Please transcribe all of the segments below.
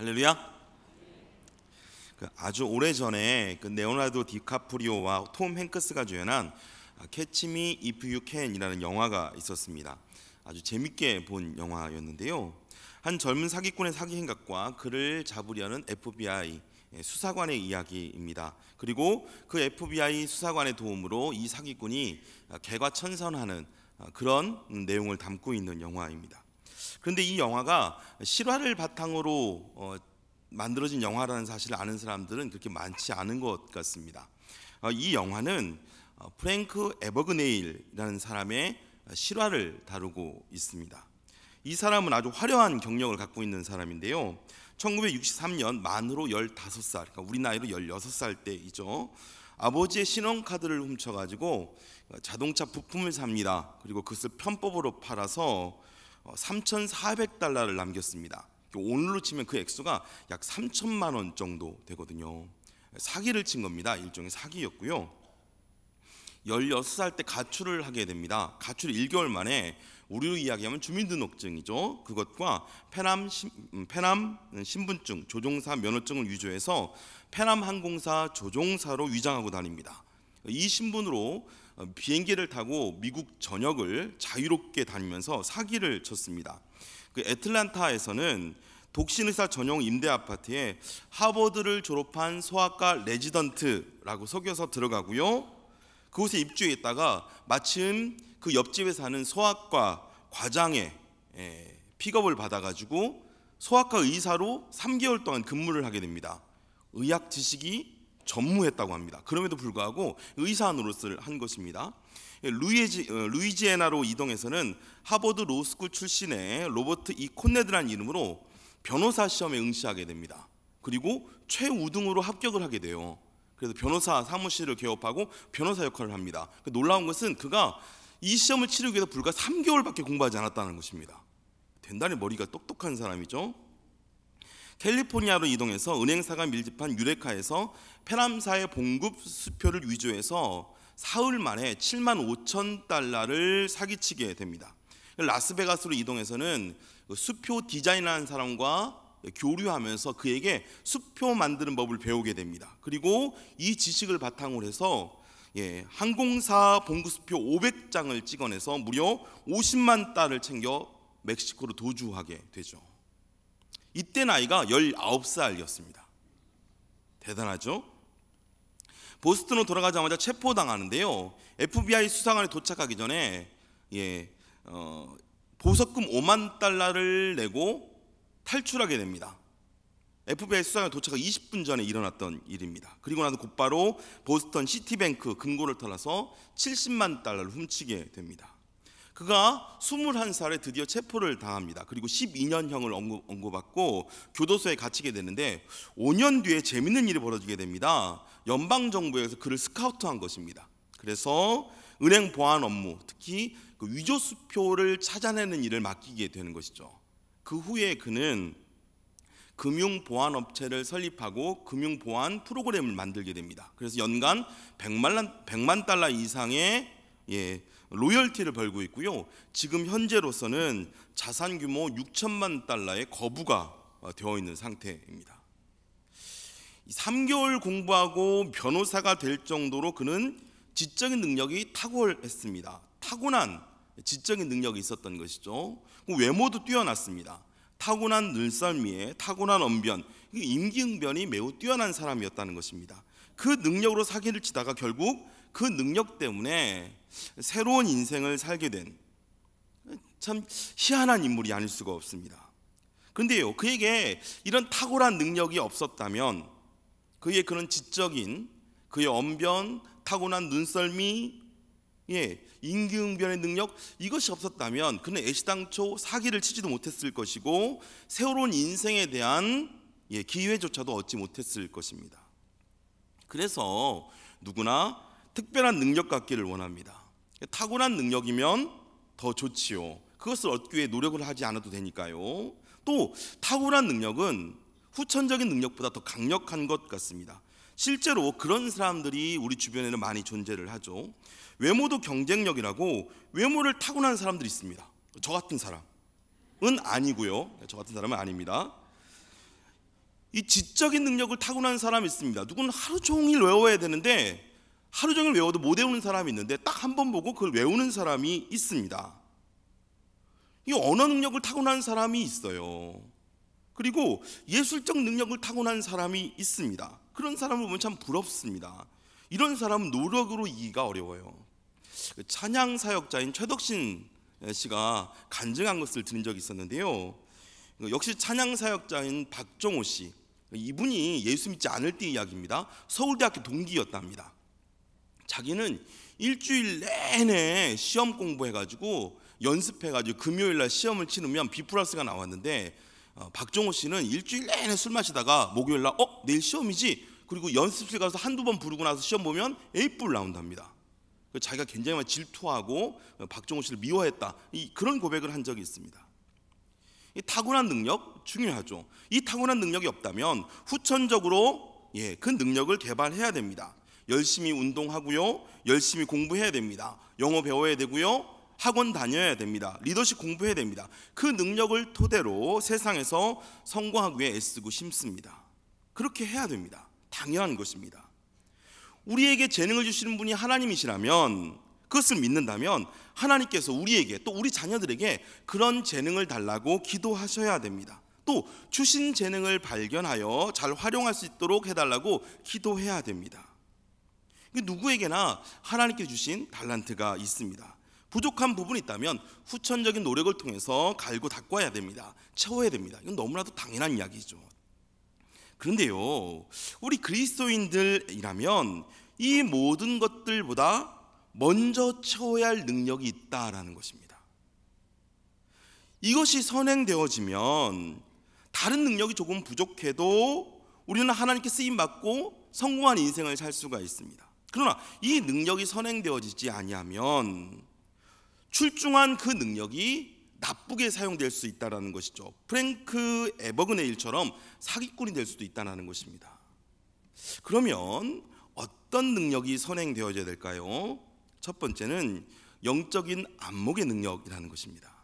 할렐루야. 그 아주 오래 전에 그 네오나르도 디카프리오와 톰 행크스가 주연한 캐치미 이프 유 캔이라는 영화가 있었습니다. 아주 재밌게 본 영화였는데요. 한 젊은 사기꾼의 사기 행각과 그를 잡으려는 FBI 수사관의 이야기입니다. 그리고 그 FBI 수사관의 도움으로 이 사기꾼이 개과천선하는 그런 내용을 담고 있는 영화입니다. 그런데 이 영화가 실화를 바탕으로 어, 만들어진 영화라는 사실을 아는 사람들은 그렇게 많지 않은 것 같습니다. 어, 이 영화는 어, 프랭크 에버그네일이라는 사람의 실화를 다루고 있습니다. 이 사람은 아주 화려한 경력을 갖고 있는 사람인데요. 1963년 만으로 15살, 그러니까 우리 나이로 16살 때이죠. 아버지의 신용카드를 훔쳐가지고 어, 자동차 부품을 삽니다. 그리고 그것을 편법으로 팔아서 3,400달러를 어, 남겼습니다. 오늘로 치면 그 액수가 약 3천만 원 정도 되거든요. 사기를 친 겁니다. 일종의 사기였고요. 16살 때 가출을 하게 됩니다. 가출 1개월 만에 우리로 이야기하면 주민등록증이죠. 그것과 페남, 음, 페남 신분증, 조종사 면허증을 위조해서 페남 항공사 조종사로 위장하고 다닙니다. 이 신분으로 어, 비행기를 타고 미국 전역을 자유롭게 다니면서 사기를 쳤습니다. 그 애틀란타에서는 독신의사 전용 임대 아파트에 하버드를 졸업한 소아과 레지던트라고 속여서 들어가고요. 그곳에 입주했다가 마침 그 옆집에 사는 소아과 과장의 예, 픽업을 받아가지고 소아과 의사로 3개월 동안 근무를 하게 됩니다. 의학 지식이 전무했다고 합니다. 그럼에도 불구하고 의사 노릇을 한 것입니다. 예, 루이지, 어, 루이지애나로 이동해서는 하버드 로스쿨 출신의 로버트 이 콘네드라는 이름으로 변호사 시험에 응시하게 됩니다. 그리고 최우등으로 합격을 하게 돼요. 그래서 변호사 사무실을 개업하고 변호사 역할을 합니다. 그 놀라운 것은 그가 이 시험을 치르기 위해서 불과 3개월밖에 공부하지 않았다는 것입니다. 된다니 머리가 똑똑한 사람이죠. 캘리포니아로 이동해서 은행사가 밀집한 유레카에서 페람사의 봉급 수표를 위조해서 사흘 만에 7만 5천 달러를 사기치게 됩니다. 라스베가스로 이동해서는 그 수표 디자인하는 사람과 교류하면서 그에게 수표 만드는 법을 배우게 됩니다. 그리고 이 지식을 바탕으로 해서 예, 항공사 봉급수표 500장을 찍어내서 무려 50만 달을 챙겨 멕시코로 도주하게 되죠. 이때 나이가 19살이었습니다. 대단하죠? 보스턴으로 돌아가자마자 체포당하는데요. FBI 수사관에 도착하기 전에 예, 어, 보석금 5만 달러를 내고 탈출하게 됩니다. FBI 수사관 도착하 20분 전에 일어났던 일입니다. 그리고 나서 곧바로 보스턴 시티뱅크 금고를 털어서 70만 달러를 훔치게 됩니다. 그가 21살에 드디어 체포를 당합니다. 그리고 12년형을 언구, 언구받고 교도소에 갇히게 되는데 5년 뒤에 재밌는 일이 벌어지게 됩니다. 연방 정부에서 그를 스카우트한 것입니다. 그래서 은행 보안 업무, 특히 그 위조 수표를 찾아내는 일을 맡기게 되는 것이죠. 그 후에 그는 금융 보안 업체를 설립하고 금융 보안 프로그램을 만들게 됩니다. 그래서 연간 100만, 100만 달러 이상의 예, 로열티를 벌고 있고요. 지금 현재로서는 자산 규모 6천만 달러의 거부가 어, 되어 있는 상태입니다. 3개월 공부하고 변호사가 될 정도로 그는 지적인 능력이 탁월했습니다. 타고난 지적인 능력이 있었던 것이죠. 그 외모도 뛰어났습니다. 타고난 눈썰미에 타고난 언변, 임기응변이 매우 뛰어난 사람이었다는 것입니다. 그 능력으로 사기를 치다가 결국 그 능력 때문에 새로운 인생을 살게 된 참 희한한 인물이 아닐 수가 없습니다. 그데요 그에게 이런 탁월한 능력이 없었다면 그의 그런 지적인 그의 언변, 타고난 눈썰미, 예, 인기응변의 능력 이것이 없었다면 그는 애시당초 사기를 치지도 못했을 것이고 새로운 인생에 대한 예, 기회조차도 얻지 못했을 것입니다. 그래서 누구나 특별한 능력 갖기를 원합니다. 타고난 능력이면 더 좋지요. 그것을 얻기 위해 노력을 하지 않아도 되니까요. 또 타고난 능력은 후천적인 능력보다 더 강력한 것 같습니다. 실제로 그런 사람들이 우리 주변에는 많이 존재를 하죠. 외모도 경쟁력이라고 외모를 타고난 사람들이 있습니다. 저 같은 사람은 아니고요. 저 같은 사람은 아닙니다. 이 지적인 능력을 타고난 사람이 있습니다. 누구는 하루 종일 외워야 되는데 하루 종일 외워도 못 외우는 사람이 있는데 딱 한 번 보고 그걸 외우는 사람이 있습니다. 이 언어 능력을 타고난 사람이 있어요. 그리고 예술적 능력을 타고난 사람이 있습니다. 그런 사람을 보면 참 부럽습니다. 이런 사람은 노력으로 이기가 어려워요. 그 찬양 사역자인 최덕신 씨가 간증한 것을 들은 적이 있었는데요. 그 역시 찬양 사역자인 박정호 씨 이분이 예수 믿지 않을 때 이야기입니다. 서울대학교 동기였답니다. 자기는 일주일 내내 시험 공부해가지고 연습해가지고 금요일날 시험을 치르면 B 플러스가 나왔는데 어, 박종호 씨는 일주일 내내 술 마시다가 목요일날 어 내일 시험이지 그리고 연습실 가서 한두 번 부르고 나서 시험 보면 A뿔 나온답니다. 그 자기가 굉장히 질투하고 어, 박종호 씨를 미워했다 이, 그런 고백을 한 적이 있습니다. 이 타고난 능력 중요하죠. 이 타고난 능력이 없다면 후천적으로 예, 그 능력을 개발해야 됩니다. 열심히 운동하고요. 열심히 공부해야 됩니다. 영어 배워야 되고요. 학원 다녀야 됩니다. 리더십 공부해야 됩니다. 그 능력을 토대로 세상에서 성공하기 위해 애쓰고 심습니다. 그렇게 해야 됩니다. 당연한 것입니다. 우리에게 재능을 주시는 분이 하나님이시라면 그것을 믿는다면 하나님께서 우리에게 또 우리 자녀들에게 그런 재능을 달라고 기도하셔야 됩니다. 또 주신 재능을 발견하여 잘 활용할 수 있도록 해달라고 기도해야 됩니다. 누구에게나 하나님께 주신 달란트가 있습니다. 부족한 부분이 있다면 후천적인 노력을 통해서 갈고 닦아야 됩니다. 채워야 됩니다. 이건 너무나도 당연한 이야기죠. 그런데요, 우리 그리스도인들이라면 이 모든 것들보다 먼저 채워야 할 능력이 있다라는 것입니다. 이것이 선행되어지면 다른 능력이 조금 부족해도 우리는 하나님께 쓰임 받고 성공한 인생을 살 수가 있습니다. 그러나 이 능력이 선행되어지지 아니하면 출중한 그 능력이 나쁘게 사용될 수 있다라는 것이죠. 프랭크 에버그네 일처럼 사기꾼이 될 수도 있다는 것입니다. 그러면 어떤 능력이 선행되어져야 될까요? 첫 번째는 영적인 안목의 능력이라는 것입니다.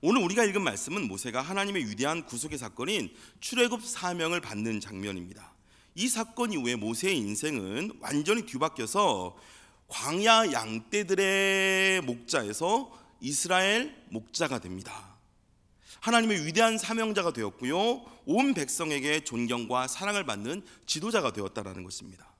오늘 우리가 읽은 말씀은 모세가 하나님의 위대한 구속의 사건인 출애굽 사명을 받는 장면입니다. 이 사건 이후에 모세의 인생은 완전히 뒤바뀌어서 광야 양떼들의 목자에서 이스라엘 목자가 됩니다. 하나님의 위대한 사명자가 되었고요. 온 백성에게 존경과 사랑을 받는 지도자가 되었다라는 것입니다.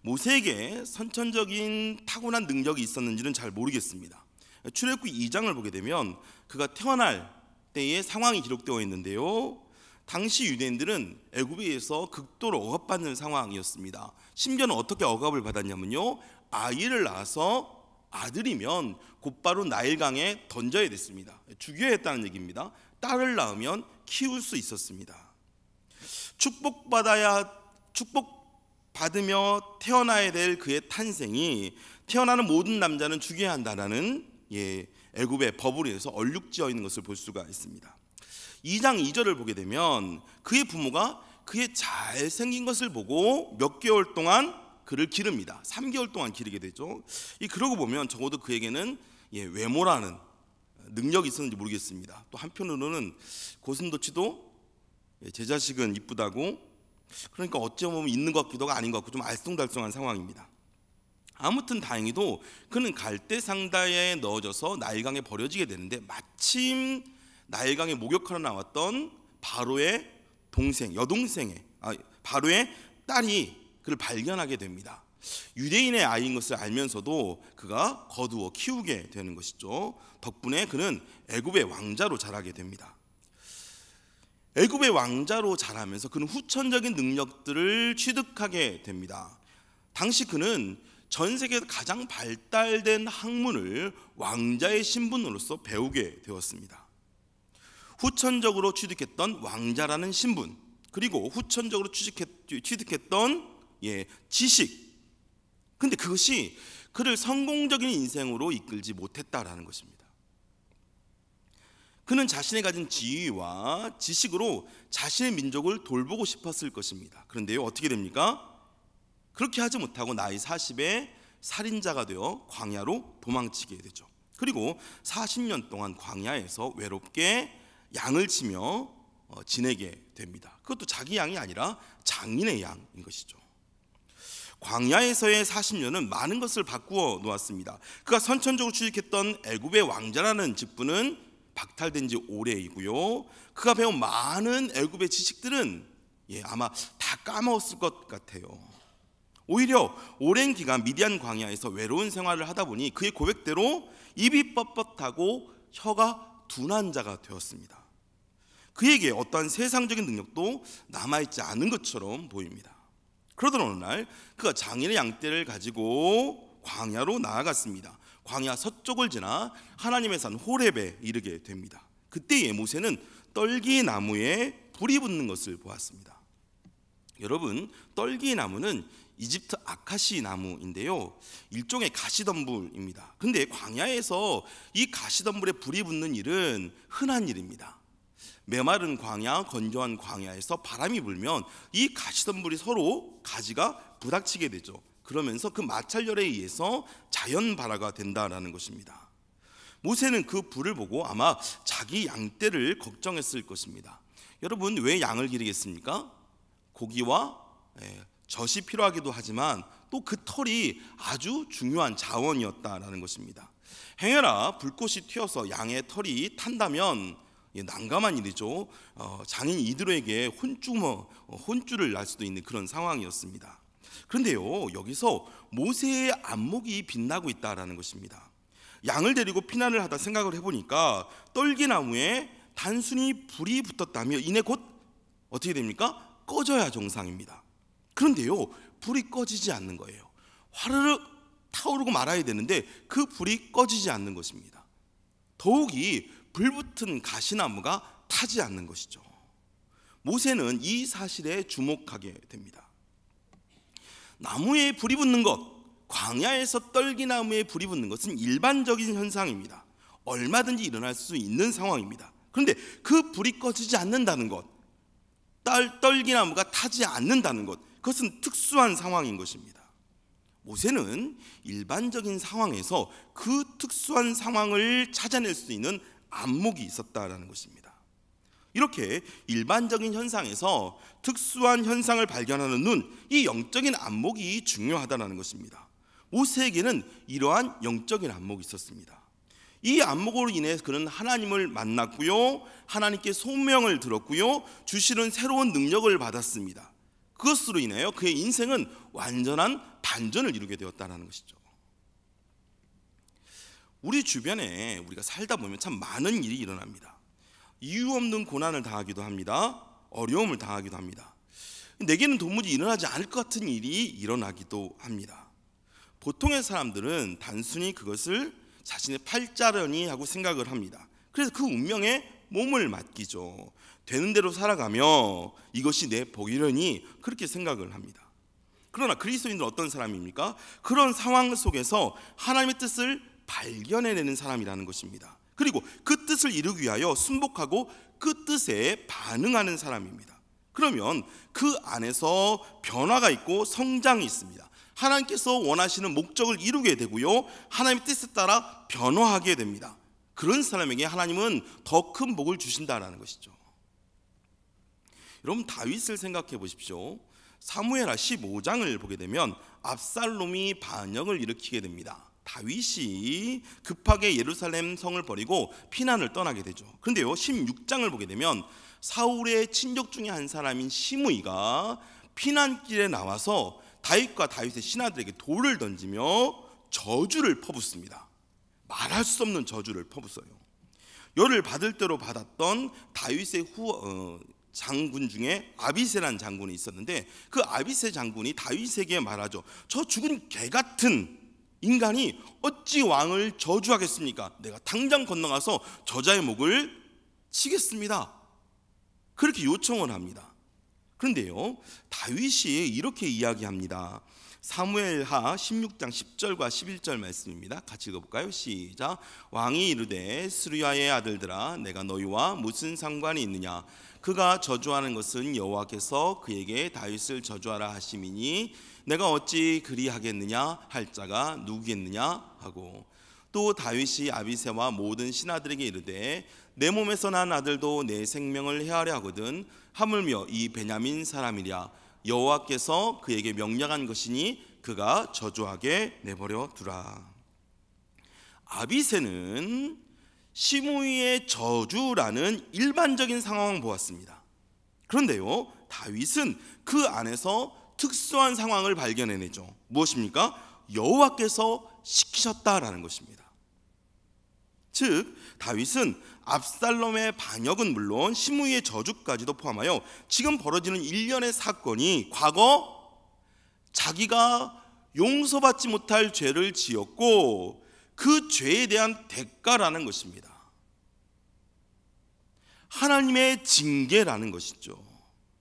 모세에게 선천적인 타고난 능력이 있었는지는 잘 모르겠습니다. 출애굽기 2장을 보게 되면 그가 태어날 때의 상황이 기록되어 있는데요. 당시 유대인들은 애굽에 의해서 극도로 억압받는 상황이었습니다. 심지어는 어떻게 억압을 받았냐면요. 아이를 낳아서 아들이면 곧바로 나일강에 던져야 됐습니다. 죽여야 했다는 얘기입니다. 딸을 낳으면 키울 수 있었습니다. 축복받아야 축복 받으며 태어나야 될 그의 탄생이 태어나는 모든 남자는 죽여야 한다라는 예, 애굽의 법으로 해서 얼룩지어 있는 것을 볼 수가 있습니다. 2장 2절을 보게 되면 그의 부모가 그의 잘생긴 것을 보고 몇 개월 동안 그를 기릅니다. 3개월 동안 기르게 되죠. 이 그러고 보면 적어도 그에게는 예, 외모라는 능력이 있었는지 모르겠습니다. 또 한편으로는 고슴도치도 예, 제 자식은 이쁘다고 그러니까 어찌 보면 있는 것 같기도 하 아닌 것 같고 좀 알쏭달쏭한 상황입니다. 아무튼 다행히도 그는 갈대 상다에 넣어져서 나일강에 버려지게 되는데 마침 나일강에 목욕하러 나왔던 바로의 동생, 여동생의 아, 바로의 딸이 그를 발견하게 됩니다. 유대인의 아이인 것을 알면서도 그가 거두어 키우게 되는 것이죠. 덕분에 그는 애굽의 왕자로 자라게 됩니다. 애굽의 왕자로 자라면서 그는 후천적인 능력들을 취득하게 됩니다. 당시 그는 전 세계에서 가장 발달된 학문을 왕자의 신분으로서 배우게 되었습니다. 후천적으로 취득했던 왕자라는 신분 그리고 후천적으로 취득했, 던 예, 지식 근데 그것이 그를 성공적인 인생으로 이끌지 못했다라는 것입니다. 그는 자신이 가진 지위와 지식으로 자신의 민족을 돌보고 싶었을 것입니다. 그런데요, 어떻게 됩니까? 그렇게 하지 못하고 나이 40에 살인자가 되어 광야로 도망치게 되죠. 그리고 40년 동안 광야에서 외롭게 양을 치며 어, 지내게 됩니다. 그것도 자기 양이 아니라 장인의 양인 것이죠. 광야에서의 40년은 많은 것을 바꾸어 놓았습니다. 그가 선천적으로 취직했던 애굽의 왕자라는 직분은 박탈된 지 오래이고요. 그가 배운 많은 애굽의 지식들은 예, 아마 다 까먹었을 것 같아요. 오히려 오랜 기간 미디안 광야에서 외로운 생활을 하다 보니 그의 고백대로 입이 뻣뻣하고 혀가 둔한 자가 되었습니다. 그에게 어떠한 세상적인 능력도 남아있지 않은 것처럼 보입니다. 그러던 어느 날 그가 장인의 양떼를 가지고 광야로 나아갔습니다. 광야 서쪽을 지나 하나님의 산 호렙에 이르게 됩니다. 그때에 모세는 떨기 나무에 불이 붙는 것을 보았습니다. 여러분, 떨기 나무는 이집트 아카시 나무인데요. 일종의 가시덤불입니다. 근데 광야에서 이 가시덤불에 불이 붙는 일은 흔한 일입니다. 메마른 광야, 건조한 광야에서 바람이 불면 이 가시덤불이 서로 가지가 부닥치게 되죠. 그러면서 그 마찰열에 의해서 자연 발화가 된다라는 것입니다. 모세는 그 불을 보고 아마 자기 양떼를 걱정했을 것입니다. 여러분 왜 양을 기르겠습니까? 고기와 예, 젖이 필요하기도 하지만 또 그 털이 아주 중요한 자원이었다라는 것입니다. 행여라 불꽃이 튀어서 양의 털이 탄다면 난감한 일이죠. 어, 장인 이드로에게 혼주머 어, 혼주를 날 수도 있는 그런 상황이었습니다. 그런데요, 여기서 모세의 안목이 빛나고 있다라는 것입니다. 양을 데리고 피난을 하다 생각을 해보니까 떨기나무에 단순히 불이 붙었다며 이내 곧 어떻게 됩니까? 꺼져야 정상입니다. 그런데요, 불이 꺼지지 않는 거예요. 화르르 타오르고 말아야 되는데 그 불이 꺼지지 않는 것입니다. 더욱이 불붙은 가시나무가 타지 않는 것이죠. 모세는 이 사실에 주목하게 됩니다. 나무에 불이 붙는 것, 광야에서 떨기나무에 불이 붙는 것은 일반적인 현상입니다. 얼마든지 일어날 수 있는 상황입니다. 그런데 그 불이 꺼지지 않는다는 것, 떨기나무가 타지 않는다는 것, 그것은 특수한 상황인 것입니다. 모세는 일반적인 상황에서 그 특수한 상황을 찾아낼 수 있는 안목이 있었다라는 것입니다. 이렇게 일반적인 현상에서 특수한 현상을 발견하는 눈, 이 영적인 안목이 중요하다라는 것입니다. 모세에게는 이러한 영적인 안목이 있었습니다. 이 안목으로 인해 그는 하나님을 만났고요. 하나님께 소명을 들었고요. 주시는 새로운 능력을 받았습니다. 그것으로 인하여 그의 인생은 완전한 반전을 이루게 되었다라는 것이죠. 우리 주변에 우리가 살다 보면 참 많은 일이 일어납니다. 이유 없는 고난을 당하기도 합니다. 어려움을 당하기도 합니다. 내게는 도무지 일어나지 않을 것 같은 일이 일어나기도 합니다. 보통의 사람들은 단순히 그것을 자신의 팔자려니 하고 생각을 합니다. 그래서 그 운명에 몸을 맡기죠. 되는 대로 살아가며 이것이 내 복이려니 그렇게 생각을 합니다. 그러나 그리스도인들 어떤 사람입니까? 그런 상황 속에서 하나님의 뜻을 발견해내는 사람이라는 것입니다. 그리고 그 뜻을 이루기 위하여 순복하고 그 뜻에 반응하는 사람입니다. 그러면 그 안에서 변화가 있고 성장이 있습니다. 하나님께서 원하시는 목적을 이루게 되고요. 하나님의 뜻에 따라 변화하게 됩니다. 그런 사람에게 하나님은 더 큰 복을 주신다라는 것이죠. 여러분 다윗을 생각해 보십시오. 사무엘하 15장을 보게 되면 압살롬이 반역을 일으키게 됩니다. 다윗이 급하게 예루살렘 성을 버리고 피난을 떠나게 되죠. 그런데요, 16장을 보게 되면 사울의 친족 중에 한 사람인 시므이가 피난길에 나와서 다윗과 다윗의 신하들에게 돌을 던지며 저주를 퍼붓습니다. 말할 수 없는 저주를 퍼붓어요. 열을 받을 대로 받았던 다윗의 후 어, 장군 중에 아비세란 장군이 있었는데 그 아비세 장군이 다윗에게 말하죠. 저 죽은 개 같은 인간이 어찌 왕을 저주하겠습니까? 내가 당장 건너가서 저자의 목을 치겠습니다. 그렇게 요청을 합니다. 그런데요, 다윗이 이렇게 이야기합니다. 사무엘하 16장 10절과 11절 말씀입니다. 같이 읽어볼까요? 시작. 왕이 이르되 스루야의 아들들아 내가 너희와 무슨 상관이 있느냐? 그가 저주하는 것은 여호와께서 그에게 다윗을 저주하라 하심이니 내가 어찌 그리하겠느냐? 할 자가 누구겠느냐? 하고 또 다윗이 아비세와 모든 신하들에게 이르되 내 몸에서 난 아들도 내 생명을 헤아려 하거든 하물며 이 베냐민 사람이랴 여호와께서 그에게 명령한 것이니 그가 저주하게 내버려 두라. 아비세는 시므이의 저주라는 일반적인 상황을 보았습니다. 그런데요, 다윗은 그 안에서 특수한 상황을 발견해내죠. 무엇입니까? 여호와께서 시키셨다라는 것입니다. 즉 다윗은 압살롬의 반역은 물론 시므이의 저주까지도 포함하여 지금 벌어지는 일련의 사건이 과거 자기가 용서받지 못할 죄를 지었고 그 죄에 대한 대가라는 것입니다. 하나님의 징계라는 것이죠.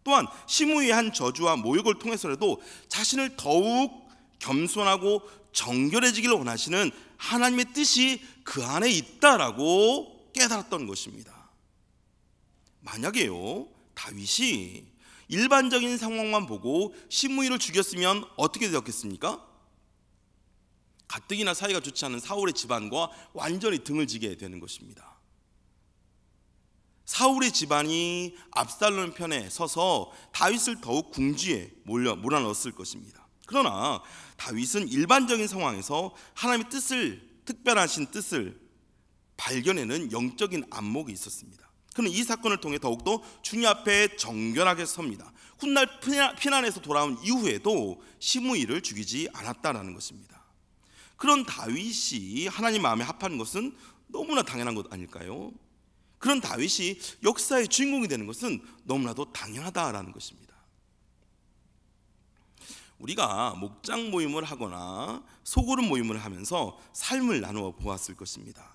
또한 시므이의 한 저주와 모욕을 통해서라도 자신을 더욱 겸손하고 정결해지기를 원하시는 하나님의 뜻이 그 안에 있다라고 깨달았던 것입니다. 만약에요, 다윗이 일반적인 상황만 보고 신무이를 죽였으면 어떻게 되었겠습니까? 가뜩이나 사이가 좋지 않은 사울의 집안과 완전히 등을 지게 되는 것입니다. 사울의 집안이 압살롬 편에 서서 다윗을 더욱 궁지에 몰려 몰아넣었을 것입니다. 그러나 다윗은 일반적인 상황에서 하나님의 뜻을 특별하신 뜻을 발견해는 영적인 안목이 있었습니다. 그는 이 사건을 통해 더욱더 주님 앞에 정결하게 섭니다. 훗날 피난에서 돌아온 이후에도 시므이를 죽이지 않았다라는 것입니다. 그런 다윗이 하나님 마음에 합한 것은 너무나 당연한 것 아닐까요? 그런 다윗이 역사의 주인공이 되는 것은 너무나도 당연하다라는 것입니다. 우리가 목장 모임을 하거나 소그룹 모임을 하면서 삶을 나누어 보았을 것입니다.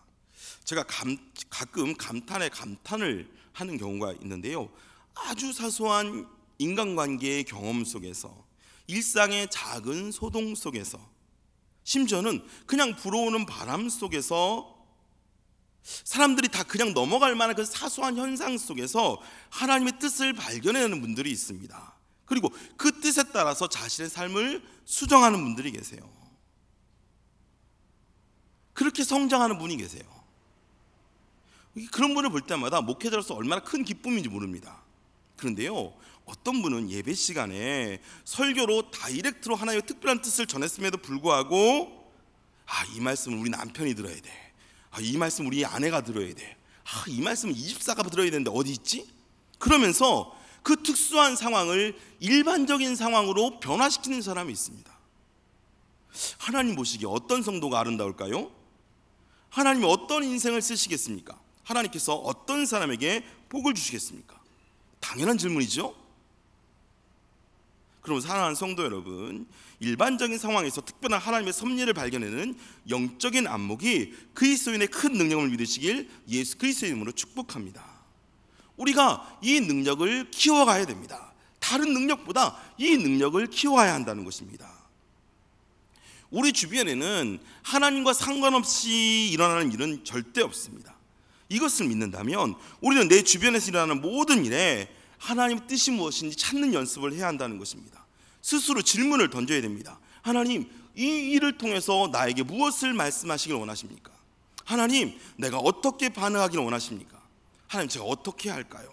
제가 감, 가끔 감탄에 감탄을 하는 경우가 있는데요. 아주 사소한 인간관계의 경험 속에서 일상의 작은 소동 속에서 심지어는 그냥 불어오는 바람 속에서 사람들이 다 그냥 넘어갈 만한 그 사소한 현상 속에서 하나님의 뜻을 발견해내는 분들이 있습니다. 그리고 그 뜻에 따라서 자신의 삶을 수정하는 분들이 계세요. 그렇게 성장하는 분이 계세요. 그런 분을 볼 때마다 목회자로서 얼마나 큰 기쁨인지 모릅니다. 그런데요, 어떤 분은 예배 시간에 설교로 다이렉트로 하나의 특별한 뜻을 전했음에도 불구하고, 아, 이 말씀은 우리 남편이 들어야 돼. 아, 이 말씀 우리 아내가 들어야 돼. 아, 이 말씀은 이집사가 들어야 되는데 어디 있지? 그러면서 그 특수한 상황을 일반적인 상황으로 변화시키는 사람이 있습니다. 하나님 보시기에 어떤 성도가 아름다울까요? 하나님 어떤 인생을 쓰시겠습니까? 하나님께서 어떤 사람에게 복을 주시겠습니까? 당연한 질문이죠. 그럼 사랑하는 성도 여러분, 일반적인 상황에서 특별한 하나님의 섭리를 발견하는 영적인 안목이 그리스도인의 큰 능력을 믿으시길 예수 그리스도의 이름으로 축복합니다. 우리가 이 능력을 키워가야 됩니다. 다른 능력보다 이 능력을 키워야 한다는 것입니다. 우리 주변에는 하나님과 상관없이 일어나는 일은 절대 없습니다. 이것을 믿는다면 우리는 내 주변에서 일어나는 모든 일에 하나님 뜻이 무엇인지 찾는 연습을 해야 한다는 것입니다. 스스로 질문을 던져야 됩니다. 하나님, 이 일을 통해서 나에게 무엇을 말씀하시길 원하십니까? 하나님, 내가 어떻게 반응하기 원하십니까? 하나님 제가 어떻게 할까요?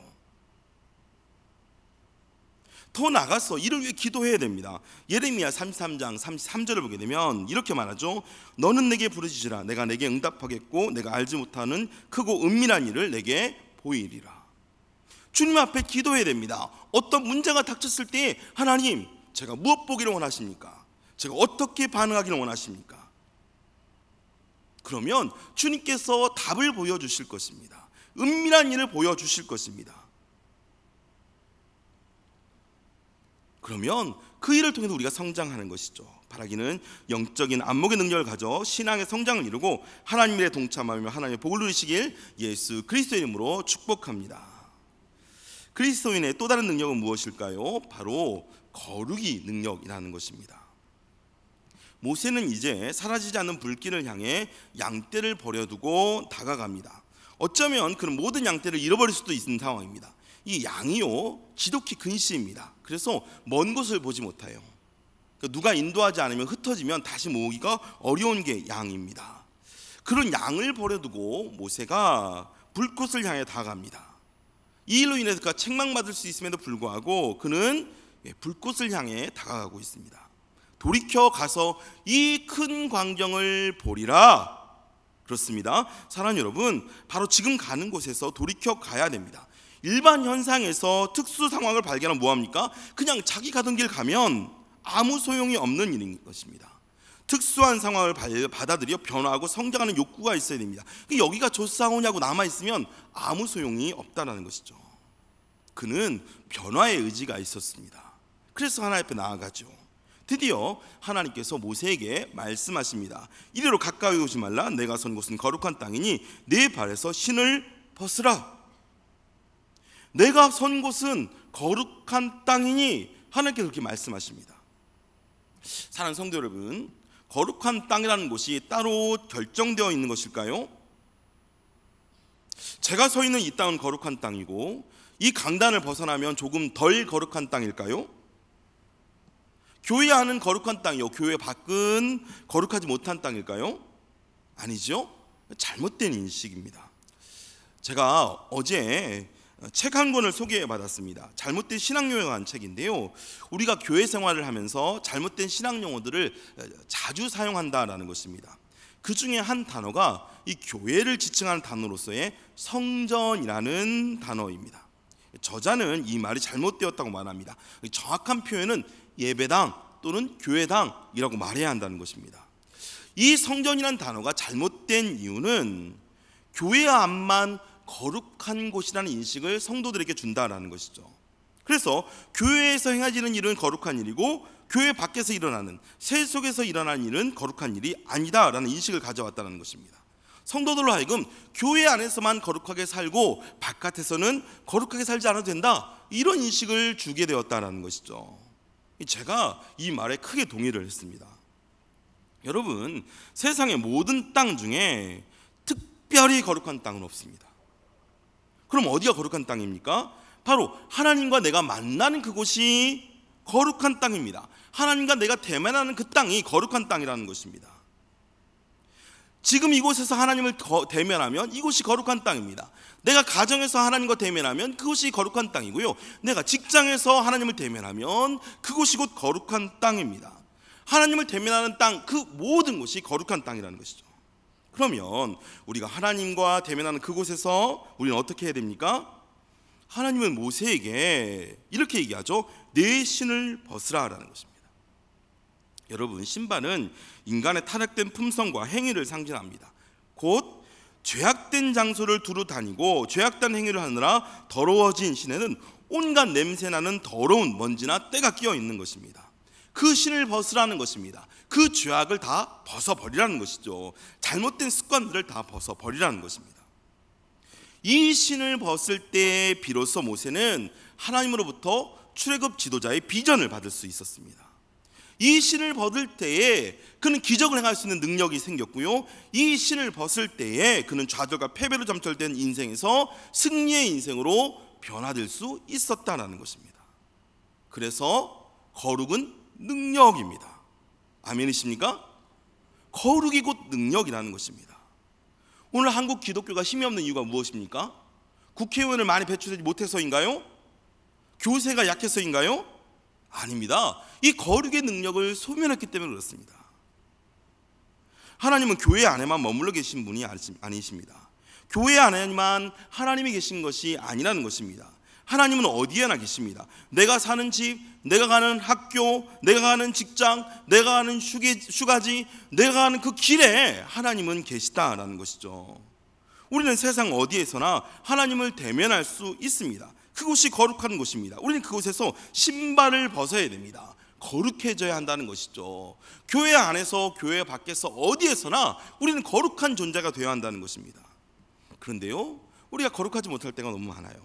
더 나가서 이를 위해 기도해야 됩니다. 예레미야 33장 33절을 보게 되면 이렇게 말하죠. 너는 내게 부르짖으라 내가 내게 응답하겠고 내가 알지 못하는 크고 은밀한 일을 내게 보이리라. 주님 앞에 기도해야 됩니다. 어떤 문제가 닥쳤을 때 하나님 제가 무엇 보기를 원하십니까? 제가 어떻게 반응하기를 원하십니까? 그러면 주님께서 답을 보여주실 것입니다. 은밀한 일을 보여주실 것입니다. 그러면 그 일을 통해서 우리가 성장하는 것이죠. 바라기는 영적인 안목의 능력을 가져 신앙의 성장을 이루고 하나님의 동참하며 하나님의 복을 누리시길 예수 그리스도의 이름으로 축복합니다. 그리스도인의 또 다른 능력은 무엇일까요? 바로 거룩이 능력이라는 것입니다. 모세는 이제 사라지지 않는 불길을 향해 양떼를 버려두고 다가갑니다. 어쩌면 그런 모든 양떼를 잃어버릴 수도 있는 상황입니다. 이 양이요 지독히 근시입니다. 그래서 먼 곳을 보지 못해요. 그러니까 누가 인도하지 않으면 흩어지면 다시 모으기가 어려운 게 양입니다. 그런 양을 버려두고 모세가 불꽃을 향해 다가갑니다. 이 일로 인해서 그가 책망받을 수 있음에도 불구하고 그는 예, 불꽃을 향해 다가가고 있습니다. 돌이켜 가서 이 큰 광경을 보리라 그렇습니다. 사랑 여러분, 바로 지금 가는 곳에서 돌이켜 가야 됩니다. 일반 현상에서 특수 상황을 발견하면 뭐합니까? 그냥 자기 가던 길 가면 아무 소용이 없는 일인 것입니다. 특수한 상황을 받아들여 변화하고 성장하는 욕구가 있어야 됩니다. 여기가 조상오냐고 남아있으면 아무 소용이 없다라는 것이죠. 그는 변화의 의지가 있었습니다. 그래서 하나님 앞에 나아가죠. 드디어 하나님께서 모세에게 말씀하십니다. 이리로 가까이 오지 말라. 내가 선 곳은 거룩한 땅이니 네 발에서 신을 벗으라. 내가 선 곳은 거룩한 땅이니 하나님께 그렇게 말씀하십니다. 사는 성도 여러분, 거룩한 땅이라는 곳이 따로 결정되어 있는 것일까요? 제가 서 있는 이 땅은 거룩한 땅이고 이 강단을 벗어나면 조금 덜 거룩한 땅일까요? 교회 안은 거룩한 땅이요. 교회 밖은 거룩하지 못한 땅일까요? 아니죠. 잘못된 인식입니다. 제가 어제 책 한 권을 소개해 받았습니다. 잘못된 신앙용어한 책인데요. 우리가 교회 생활을 하면서 잘못된 신앙 용어들을 자주 사용한다라는 것입니다. 그 중에 한 단어가 이 교회를 지칭하는 단어로서의 성전이라는 단어입니다. 저자는 이 말이 잘못되었다고 말합니다. 정확한 표현은 예배당 또는 교회당이라고 말해야 한다는 것입니다. 이 성전이란 단어가 잘못된 이유는 교회 안만 거룩한 곳이라는 인식을 성도들에게 준다라는 것이죠. 그래서 교회에서 행해지는 일은 거룩한 일이고 교회 밖에서 일어나는 세 속에서 일어나는 일은 거룩한 일이 아니다라는 인식을 가져왔다는 것입니다. 성도들로 하여금 교회 안에서만 거룩하게 살고 바깥에서는 거룩하게 살지 않아도 된다 이런 인식을 주게 되었다라는 것이죠. 제가 이 말에 크게 동의를 했습니다. 여러분, 세상의 모든 땅 중에 특별히 거룩한 땅은 없습니다. 그럼 어디가 거룩한 땅입니까? 바로 하나님과 내가 만나는 그곳이 거룩한 땅입니다. 하나님과 내가 대면하는 그 땅이 거룩한 땅이라는 것입니다. 지금 이곳에서 하나님을 대면하면 이곳이 거룩한 땅입니다. 내가 가정에서 하나님과 대면하면 그곳이 거룩한 땅이고요. 내가 직장에서 하나님을 대면하면 그곳이 곧 거룩한 땅입니다. 하나님을 대면하는 땅, 그 모든 곳이 거룩한 땅이라는 것이죠. 그러면 우리가 하나님과 대면하는 그곳에서 우리는 어떻게 해야 됩니까? 하나님은 모세에게 이렇게 얘기하죠. 내 신을 벗으라라는 것입니다. 여러분 신발은 인간의 타락된 품성과 행위를 상징합니다. 곧 죄악된 장소를 두루 다니고 죄악된 행위를 하느라 더러워진 신에는 온갖 냄새나는 더러운 먼지나 때가 끼어 있는 것입니다. 그 신을 벗으라는 것입니다. 그 죄악을 다 벗어버리라는 것이죠. 잘못된 습관들을 다 벗어버리라는 것입니다. 이 신을 벗을 때 비로소 모세는 하나님으로부터 출애굽 지도자의 비전을 받을 수 있었습니다. 이 신을 벗을 때에 그는 기적을 행할 수 있는 능력이 생겼고요. 이 신을 벗을 때에 그는 좌절과 패배로 점철된 인생에서 승리의 인생으로 변화될 수 있었다라는 것입니다. 그래서 거룩은 능력입니다. 아멘이십니까? 거룩이 곧 능력이라는 것입니다. 오늘 한국 기독교가 힘이 없는 이유가 무엇입니까? 국회의원을 많이 배출하지 못해서인가요? 교세가 약해서인가요? 아닙니다. 이 거룩의 능력을 소멸했기 때문에 그렇습니다. 하나님은 교회 안에만 머물러 계신 분이 아니십니다. 교회 안에만 하나님이 계신 것이 아니라는 것입니다. 하나님은 어디에나 계십니다. 내가 사는 집, 내가 가는 학교, 내가 가는 직장, 내가 가는 휴게, 휴가지, 내가 가는 그 길에 하나님은 계시다라는 것이죠. 우리는 세상 어디에서나 하나님을 대면할 수 있습니다. 그곳이 거룩한 곳입니다. 우리는 그곳에서 신발을 벗어야 됩니다. 거룩해져야 한다는 것이죠. 교회 안에서 교회 밖에서 어디에서나 우리는 거룩한 존재가 되어야 한다는 것입니다. 그런데요, 우리가 거룩하지 못할 때가 너무 많아요.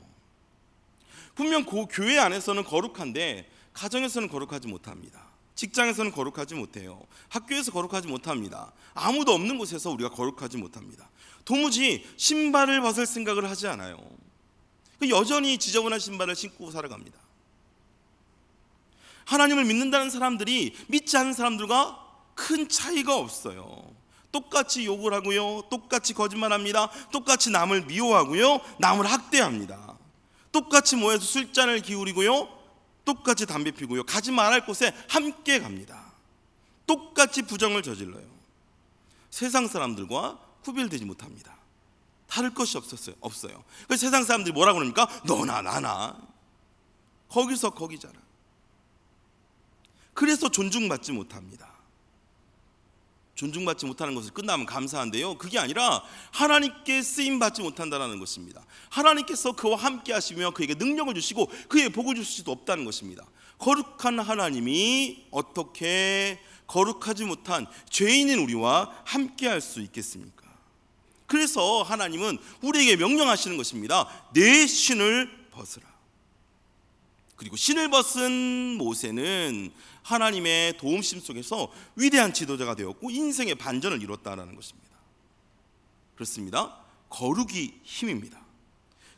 분명 그 교회 안에서는 거룩한데 가정에서는 거룩하지 못합니다. 직장에서는 거룩하지 못해요. 학교에서 거룩하지 못합니다. 아무도 없는 곳에서 우리가 거룩하지 못합니다. 도무지 신발을 벗을 생각을 하지 않아요. 그 여전히 지저분한 신발을 신고 살아갑니다. 하나님을 믿는다는 사람들이 믿지 않는 사람들과 큰 차이가 없어요. 똑같이 욕을 하고요. 똑같이 거짓말합니다. 똑같이 남을 미워하고요. 남을 학대합니다. 똑같이 모여서 술잔을 기울이고요. 똑같이 담배 피고요. 가지 말할 곳에 함께 갑니다. 똑같이 부정을 저질러요. 세상 사람들과 구별되지 못합니다. 다를 것이 없었어요. 없어요. 그래서 세상 사람들이 뭐라고 그럽니까? 너나 나나. 거기서 거기잖아. 그래서 존중받지 못합니다. 존중받지 못하는 것을 끝나면 감사한데요. 그게 아니라 하나님께 쓰임 받지 못한다는 것입니다. 하나님께서 그와 함께 하시며 그에게 능력을 주시고 그의 복을 주 수도 없다는 것입니다. 거룩한 하나님이 어떻게 거룩하지 못한 죄인인 우리와 함께 할 수 있겠습니까? 그래서 하나님은 우리에게 명령하시는 것입니다. 내 신을 벗으라. 그리고 신을 벗은 모세는 하나님의 도움심 속에서 위대한 지도자가 되었고 인생의 반전을 이뤘다라는 것입니다. 그렇습니다. 거룩이 힘입니다.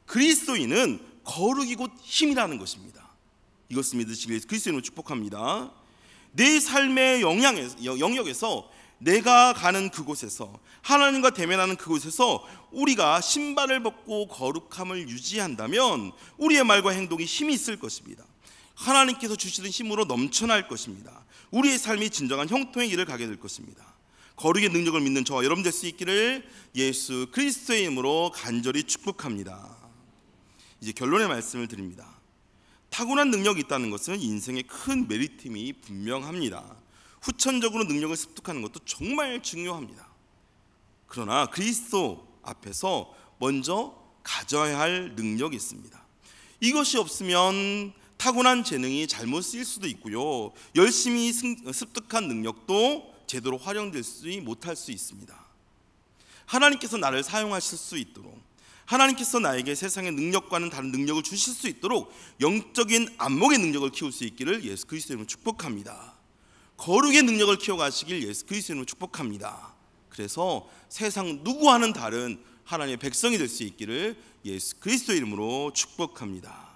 그리스도인은 거룩이 곧 힘이라는 것입니다. 이것을 믿으시길 그리스도인을 축복합니다. 내 삶의 영향에서, 영역에서 내가 가는 그곳에서 하나님과 대면하는 그곳에서 우리가 신발을 벗고 거룩함을 유지한다면 우리의 말과 행동이 힘이 있을 것입니다. 하나님께서 주시는 힘으로 넘쳐날 것입니다. 우리의 삶이 진정한 형통의 길을 가게 될 것입니다. 거룩의 능력을 믿는 저와 여러분 될 수 있기를 예수 그리스도의 이름으로 간절히 축복합니다. 이제 결론의 말씀을 드립니다. 타고난 능력이 있다는 것은 인생의 큰 메리트임이 분명합니다. 후천적으로 능력을 습득하는 것도 정말 중요합니다. 그러나 그리스도 앞에서 먼저 가져야 할 능력이 있습니다. 이것이 없으면 타고난 재능이 잘못 쓰일 수도 있고요. 열심히 습득한 능력도 제대로 활용될지 못할 수 있습니다. 하나님께서 나를 사용하실 수 있도록 하나님께서 나에게 세상의 능력과는 다른 능력을 주실 수 있도록 영적인 안목의 능력을 키울 수 있기를 예수 그리스도 이름으로 축복합니다. 거룩의 능력을 키워가시길 예수 그리스도님을 축복합니다. 그래서 세상 누구와는 다른 하나님의 백성이 될 수 있기를 예수 그리스도 이름으로 축복합니다.